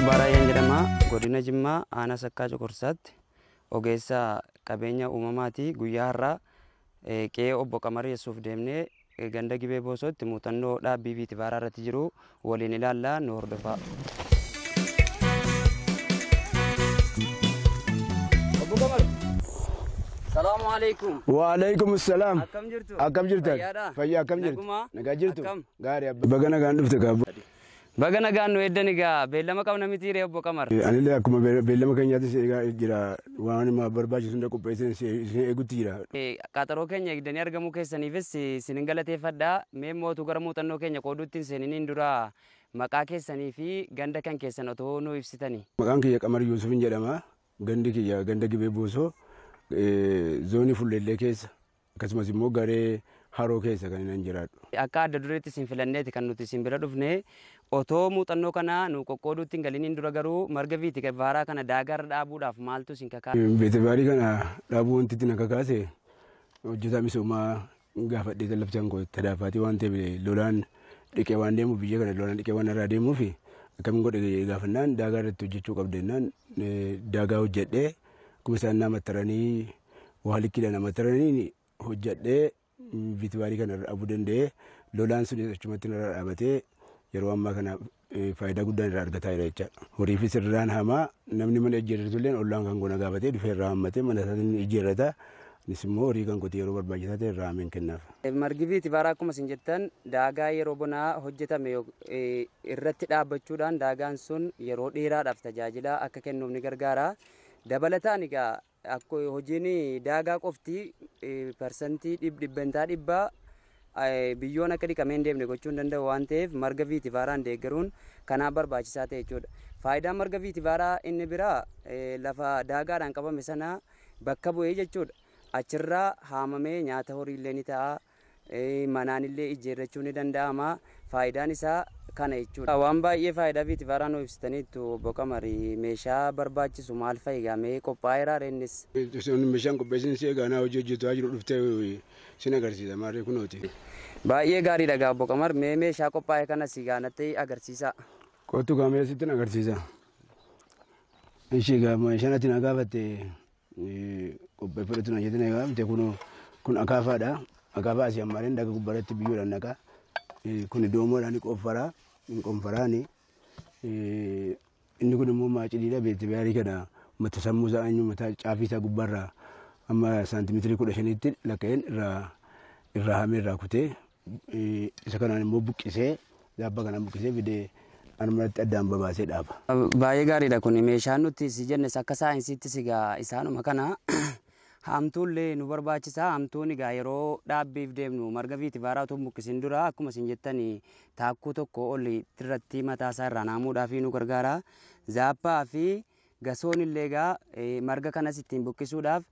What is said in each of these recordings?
Nama Baaraayeen jedhama. Godina Jimmaa aanaa Sakkaa Cuqursaatti ogeessa qabeenya uumamaati. Guyyaa har'aa qe'ee obbo Qamar Yesuuf deemnee ganda Gibee Boosootti muuxannoo dhaabbii biiti baaraa irratti jiru waliin ilaallaa nu hordofaa. Waaleykum salaam. Akkam jirtu? Akkam jirtan? Fayyaa akkam jirtu? Nagaa jirtu? Gaarii abbaa. Baga nagaan dhufte kaabbu. Baga nagaan nu heddan egaa beellama qabna miti ree obbo Qamar. Anillee akkuma beellama keenyaattis egaa jira waan nama barbaachisu hunda qopheessin isin eegutti jira. Qaxaroo keenya eegdanii argamuu keessaniifis isin galateeffadha. Mee mootu gara muuxannoo keenya qooduutti seeniniin dura maqaa keessanii fi ganda kan keessan otoo nu ibsitani. Maqaan kiyya Qamar Yuusuf jedhama. Gandi kiyya ganda gibee buusoo zoonii Fuulleellee keessa akkasumas immoo garee haroo keessa kan nan jiraadhu. Akka adda dureetti isin filanneeti kan nuti isin bira dhufne otoo muuxannoo kana nu qoqqooduutti hin galiniin dura garuu marga viitikavaaraa kana daagaa dhaabuudhaaf maaltu isin mm, kana dhaabuu wanti itti na kakaase hojjetaa misoomaa gaafadhee tallabsaan koo itti waan ta'eef lolaan dhiqee waan deemuuf biyya kana lolaan dhiqee waan irraa deemuuf akkamiin godhe gaafannaan daagaa irratti hojjechuu qabdennaan e, daagaa hojjedhee kuma isaan taranii hojjedhee bitifaarii kana irra dhabuu lolaan sun achumatti irra dhaabatee yeroo ammaa kana e, faayidaa guddaan irraa argataa jira Horiifis irraan hamaa namni mana ejjeerratu illee ollaan kan gona gaafatee dhufee irraa hammatee mana isaatiin horii kan qotee yeroo barbaachisaa ta'e kennaaf. E, margi jettan daagaa yeroo bonaa hojjetame e, irratti dhaabbachuudhaan daagaan sun yeroo dheeraadhaaf tajaajila akka kennuuf ni gargaara. Dabalataan hojiin daagaa qofti e, parsantii dhibbantaa dhibbaa e, biyyoon akka dhiqamee hin deemne gochuu danda'u waan ta'eef marga viitivaaraan deeggaruun kanaaf barbaachisaa ta'e jechuudha. Faayidaan marga viitivaaraa inni biraa e, lafa daagaadhaan qabame sana bakka bu'ee jechuudha. Achirraa haamamee nyaata horii illee ni ta'a. Manaan illee ni danda'ama. faayidaan isaa kana jechuudha. Waan baay'ee faayidaa fi itifaraa nu ibsitaniitu obbo Qamarii meeshaa barbaachisu maal fa'i eegamee qophaa'eera innis. Meeshaan qopheessin si eeganaa hojii hojjetaa jiru dhuftee sin agarsiisa maarree Baay'ee gaa obbo Qamar mee meeshaa qophaa'e kana si gaanatti agarsiisa. Qottu gaamee sittin agarsiisa. Ishii gaa meeshaan ati na gaafatte qopheeffadhetu na kun akaafaadha. asii dhaga Eh, kun doomoodhaan qonfaraa hin eh, Inni kun immoo maaciliidha beekte kana mata sammu isaa gubbarra mataa caafii isaa gubbaarraa amma saantimeetirii kudha shaniitti lakka'een irraa hamee irraa kutee eh, isa kanaan immoo buqqisee gaabbaa kanaan buqqisee fidee harmatti addaan babaasee dhaaba. Baay'ee gaariidha kun meeshaa nuti si jennes akka saayinsiitti sigaa isaanuma kana Haamtuullee nu barbaachisaa. Haamtuun egaa yeroo dhaabbiif deemnu marga viitivaaraa otoo buqqisin dura akkuma isin jettanii taakkuu tokko ol irratti mataasaa irraa naamuudhaaf nu gargaara. Zaappaa fi gasoon illee egaa marga kanas ittiin buqqisuudhaaf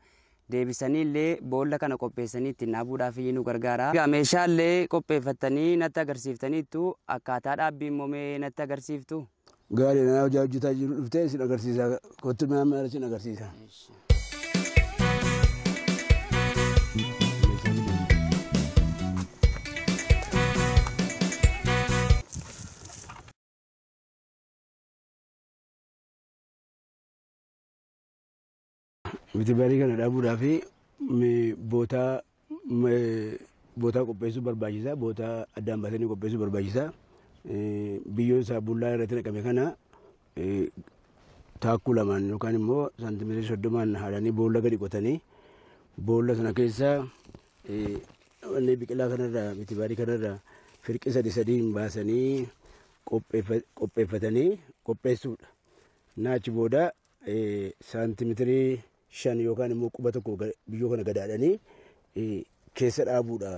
deebisanii illee boolla kana qopheessanii ittiin dhaabuudhaaf nu gargaara. Egaa meeshaallee qopheeffattanii natti agarsiiftaniittu akkaataa dhaabbiin moomee natti agarsiiftu. Gaarii hojjaa hojjetaa jiru dhuftee isin agarsiisaa kottu maamila isin agarsiisa. Weetibarii kana dhaabuudhaaf bootaa qopheessuu barbaachisa Bootaa addaan baasanii qopheessuu barbaachisa e, Biyyoon saabullaa irratti naqame kana e, taakkuu lamaan yookaan immoo saantimeetirii soddomaan haadhanii boolla gadi qotanii boolla sana keessaa e, wanni biqilaa kanarraa weetibarii kanarraa firqii sadii sadiin baasanii qopheeffatanii qopheessuudha. Naachi booda saantimeetirii shan yookaan immoo quba tokko biyyoo kana gadaadhanii keessa dhaabuudha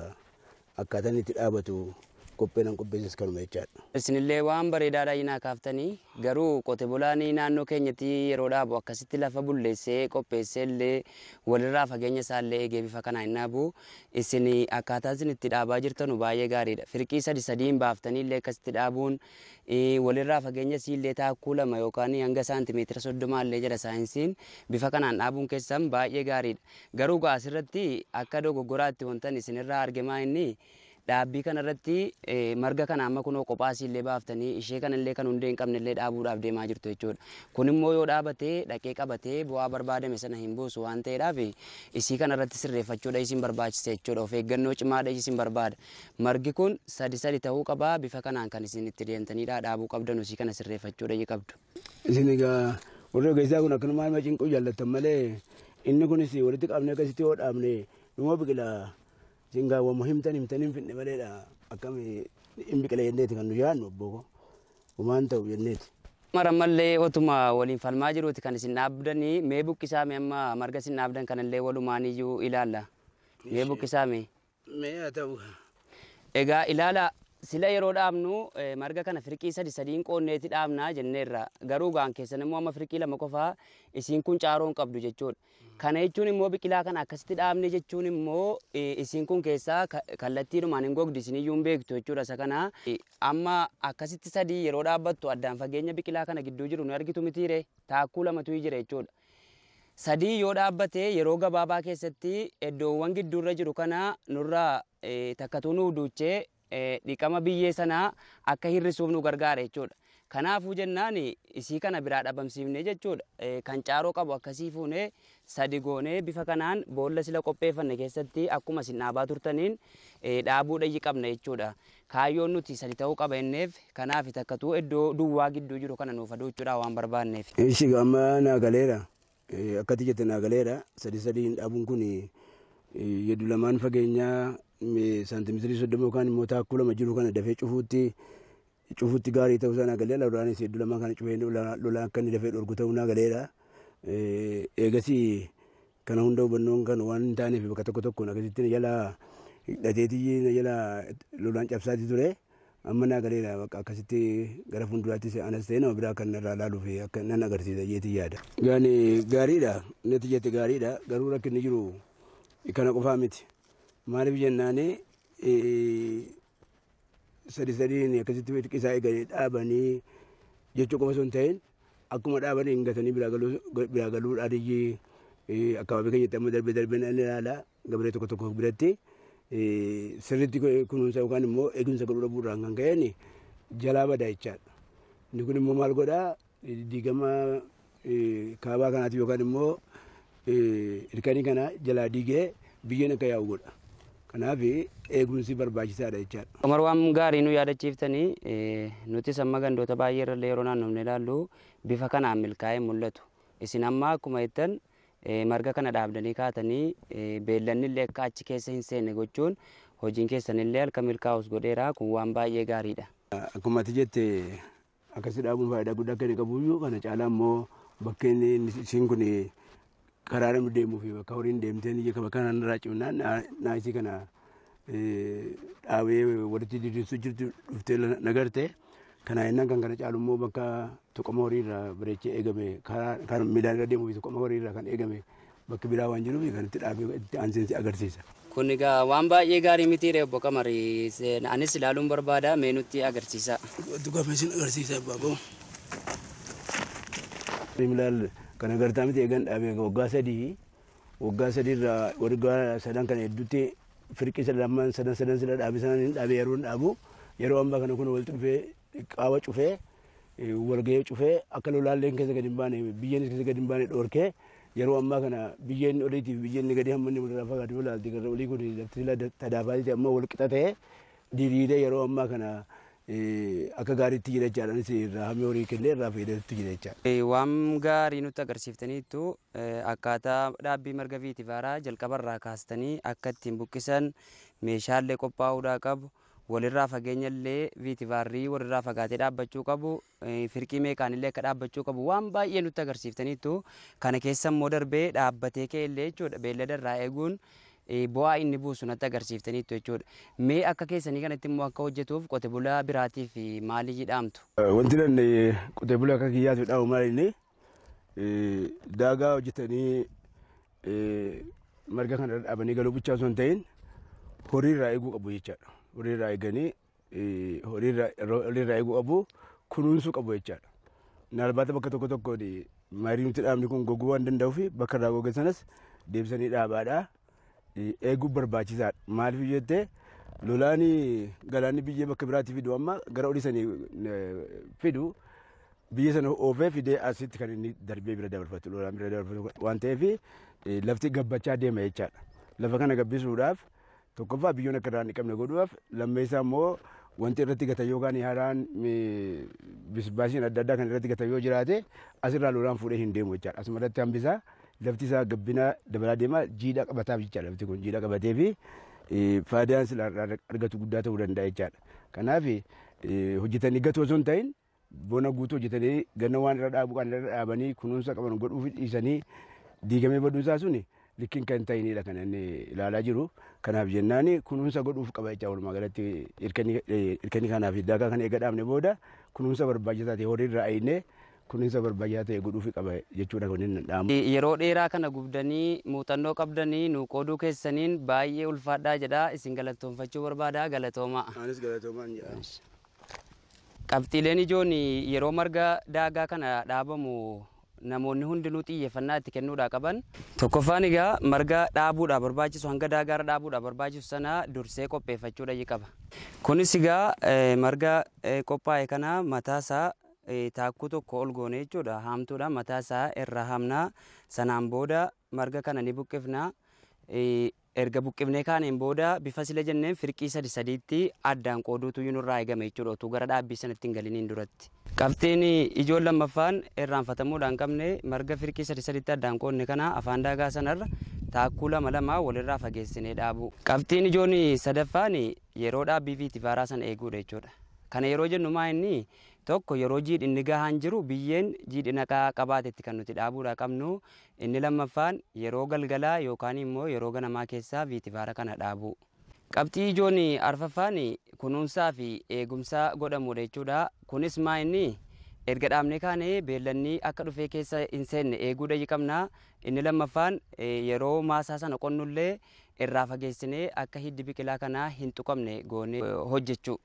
akkaataan itti dhaabatu qophiin qopheessis kanuma jechaadha. Isinillee waan bareedaadha yinaa kaaftanii garuu qote bolaan naannoo keenyatti yeroo dhaabu akkasitti lafa bulleessee qopheessee illee walirraa fageenya isaallee eegeebifa kanaa hin isin itti dhaabaa baay'ee Firqii sadi sadiin baaftanii illee akkasitti dhaabuun walirraa fageenya taakkuu lama yookaan hanga saantimeetira soddomaa illee saayinsiin bifa kanaan dhaabuun keessan baay'ee gaariidha. Garuu asirratti akka dogoggoraatti wantan isinirraa argimaa Dhaabbii kanarratti marga kana amma kunoo illee baaftanii ishee kanallee kan hundee hin qabne illee dhaabuudhaaf deemaa jirtu jechuudha. Kun immoo yoo dhaabate dhaqee qabatee bu'aa barbaadame sana hin buusu waan ta'eedhaaf isii kanarratti sirreeffachuudha isin barbaachisa jechuudha. Of eeggannoo cimaadha isin barbaada. Margi kun sadi sadi ta'uu qabaa bifa kanaan kan isin itti deemtaniidha dhaabuu qabdan isii kana sirreeffachuudha qabdu. Isin egaa warri ogeessaa kun akkanumaan cinquu jaallattan malee inni kunis walitti qabnee akkasitti yoo dhaabne dhuma biqilaa. jingaa wama himtan himtaniin finne maleedha akkami hin biqila jenneeti kan nu yaadnu obbooko gumaan ta'u jenneeti. Maramallee otuma waliin falmaa jiruuti kan isin dhaabdanii mee buqqisaa mee amma marga isin dhaabdan kanallee walumaan iyyuu ilaalla. Mee buqqisaa mee. Mee haa ta'u. Egaa ilaala sila yeroo dhaabnu eh, marga kana firqii sadi sadiin qoonneeti dhaabnaa jenneerra garuu gaan keessan immoo amma firqii lama qofaa isiin kun caaroon qabdu jechuudha. Kana jechuun immoo biqilaa kana akkasitti dhaabne jechuun immoo eh, isiin kun keessaa kallattiidhumaan hin gogdi isiniyyuu hin beektu jechuudha isa kana eh, amma akkasitti sadii yeroo dhaabbattu addaan fageenya biqilaa kana gidduu jiru nu argitu mitiire taakkuu lamatu jira jechuudha. Sadii yoo dhaabbate yeroo gabaabaa keessatti iddoowwan gidduurra jiru kana nurraa takkatuu nu duuchee dhiqama biyyee sanaa akka hirrisuuf nu gargaara jechuudha. Kanaafuu jennaan isii kana biraa dhabamsiifnee jechuudha. Kan caaroo qabu akkasii fuunee sadi goonee bifa kanaan boolla sila qopheeffanne keessatti akkuma isin dhaabaa turtaniin dhaabuu dhayyi qabna jechuudha. Kaayyoon nuti sadi ta'uu qaba inneef kanaaf takkatuu iddoo duwwaa gidduu jiru kana nuuf aduu jechuudha waan barbaanneef. Ishi amma naa naagaleera. Akkatti jette galeera. Sadi sadiin dhaabuun kun yeddu lamaan fageenyaa saantimeetirii soddoma yookaan immoo taakkuu lama jiru kana dafee cufuutti gaarii ta'uu isaa nagalee laudaanis hedduu lama kana cufee akka dafee dhorgu ta'uu nagaleedha. Eegasii kana hunda hubannoon kan waan taaneef bakka tokko tokkoon akkasitti jala dhateetii jala lolaan cabsaatii ture. Amma nagaleedha bakka akkasitti gara fuulduraattis anas ta'e nama biraa kan irraa ilaaluuf akka nan agarsiisa jeetii yaada. gaariidha garuu rakkinni jiru kana qofaa miti. maaliif jennaani sadi sadiin akkasitti xiqqisa eeganii dhaabanii jechuu kofa sun ta'in akkuma dhaabanii hin gatanii biraa galuudhaan iyyii akababii keenyatti amma darbee darbee nan ilaala gabaree tokko tokko biratti sirriitti kunuunsa yookaan immoo eegumsa godhuu dhabuudhaan kan ka'een jalaa badaa jechaadha. Inni kun immoo maal godhaa diigama kaabaa kanaatiif yookaan immoo hirkanii kana jalaa diigee biyyeen akka yaa'u godha. Kanaaf eegumsi barbaachisaadha jechaadha. Qamar waan gaarii nu yaadachiiftanii nutis amma gandoota baay'ee irra yeroo naannofne ilaallu bifa kanaan milkaa'ee mul'atu. Isin amma akkuma jettan marga kana dhaabdanii kaatanii beellanni illee akka achi keessa hin seenne gochuun hojiin keessan illee halka milkaa'us godheera kun waan baay'ee gaariidha. Akkuma ati jette akkasi dhaabuun faayidaa guddaa kan qabu kana caalaa immoo bakkeen isiin kun karaa namni deemuu fi bakka horiin ka ni na bakka nan na naasii kana awe di walitti diriirsuu jirtu dhuftee nagartee kana enang kang kana caalu immoo bakka tuqama horiirraa bareechee eegame karaa midhaan irra deemuu fi tuqama horiirraa kan eegame baka biraa waan jiruuf kan itti dhaabee itti aanseensi agarsiisa. ga egaa waan baay'ee gaarii miti reebbo kamarii anis ilaaluun barbaada mee nutti agarsiisa. Dugaa meesin babu. baaboo. Kana gartaa miti eegan dhaabee waggaa sadii waggaa irra waggaa sadan kana heddutti firqii lammaan sadan sadan sila dhaabee yeroo hin dhaabu yeroo amma kana kun walitti dhufee qaawa cufee e, walgahee cufee akka lolaallee keessa gadi hin baane biyyeen keessa gadi hin baane dhoorkee yeroo amma kana biyyeen oliitiif biyyeen gadi hamma inni walirraa fagaatee olaalti olii kun lafti sila tadaafaatii wal qixa ta'ee diriiree yeroo ammaa kana. Eh, akka gaariitti jira jechaadhaan irraa hammi horii irraa fayyadamutti jira eh, Waan gaarii nutti agarsiiftaniitu eh, akkaataa dhaabbii marga viitivaaraa jalqabarraa kaastanii akka ittiin buqqisan meeshaalee qophaa'uudhaa qabu walirraa fageenya illee viitivaarrii walirraa fagaatee dhaabbachuu qabu firqii meeqaan illee akka dhaabbachuu qabu waan baay'ee nutti agarsiiftaniitu kana keessa immoo darbee dhaabbatee kee illee jechuudha beellada irraa eeguun bu'aa inni buusu natti agarsiiftaniitu jechuudha. Mee akka keessanii kanatti immoo akka hojjetuuf qote bulaa biraatiif maalii jedhamtu? Wanti nan qote bulaa akka kiyyaatu dhaabu maalinni daagaa hojjetanii marga kana dhaabanii galuu bichaa osoo hin ta'in horiirraa eeguu qabu jechaadha. Horiirraa eeganii horiirraa eeguu qabu kunuunsuu qabu jechaadha. Naalbaata bakka tokko tokkoon marii nuti dhaabni kun goguu waan danda'uuf bakka irraa goge sanas deebisanii dhaabaadhaa. eeguun barbaachisaadha. Maaliif jettee lolaan galaanni biyyee bakka biraatii fidu amma gara olii sanii fidu biyya sana oofee fidee asitti kan inni darbee bira dabarfatu lolaan bira dabarfatu waan ta'eef lafti gabbachaa deema jechaadha. Lafa kana gabbisuudhaaf tokkoffaa biyyoon akka irraan dhiqamne godhuudhaaf lammeessaa immoo wanti irratti gatan yookaan haaraan bisbaasiin adda addaa kan irratti gatan yoo jiraate asirraa lolaan fuudhee hin deemu jechaadha. Asuma irratti hambisaa. lafti isaa gabbinaa dabalaa deemaa jiidhaa qabataaf jecha lafti kun jiidhaa qabatee fi e, faayidaan sila argatu guddaa ta'uu danda'a jechaadha. Kanaaf e, hojjetanii gatoo osoo hin bona guutuu hojjetanii ganna waan irra dhaabu kan irra dhaabanii kunuunsa qaban godhuu dhiisanii diigamee baduu isaa suni likkiin kan ta'inidha kan inni ilaalaa jiru. Kanaaf jennaan kunuunsa godhuuf galatti e, kanaaf daakaa kan eega dhaabne booda kunuunsa barbaachisaa horii ayinnee kunuunsa barbaayaa ta'e godhuuf qaba jechuudha kan inni dhaamu. Yeroo dheeraa kana gubdanii muuxannoo qabdanii nu qooduu keessaniin baay'ee ulfaadhaa jedha isin galatoomfachuu barbaada galatooma. Anis galatoomaan jedha. Qabxiileen ijoon yeroo marga daagaa kana dhaabamu namoonni hundinuu xiyyeeffannaa itti kennuudhaa qaban. Tokkoffaan egaa marga dhaabuudhaa barbaachisu hanga daagaarra dhaabuudhaa barbaachisu sana dursee qopheeffachuudha qaba. Kunis egaa marga qophaa'e kana mataasaa taakku tokko ol goone jechuudha. Haamtuudha mataa isaa irra hamna sanaan booda marga kana ni buqqifna Erga buqqifnee kaaneen booda bifa sila jenneen firqii sadi sadiitti addaan qooduutu yuun irraa eegame jechuudha otuu gara dhaabbii sanatti hin galiniin duratti. Qabxiin ijoon lammaffaan irraanfatamuudhaan qabne marga firqii sadi sadiitti addaan qoodne kana afaan daagaa sanarra taakkuu lama lamaa walirraa fageessinee dhaabu. Qabxiin ijoon sadaffaan yeroo dhaabbii fi itti faaraa sana eeguudha jechuudha. Kana yeroo jennu maa inni tokko yeroo jiidhi inni gahaan jiru biyyeen jiidhi naqaa qabaatetti kan nuti dhaabuudha qabnu. Inni lammaffaan yeroo galgalaa yookaan immoo yeroo ganamaa keessaa viitivaara kana dhaabu. Qabxii ijoon arfaffaan kunuunsaa fi eegumsa godhamuudha jechuudha. Kunis maa inni erga dhaabne kaane beellanni akka dhufee keessa hin seenne eeguu dayi qabna. Inni lammaffaan yeroo maasaa sana qonnullee irraa fageessinee akka hiddi biqilaa kanaa hin tuqamne goone hojjechuu.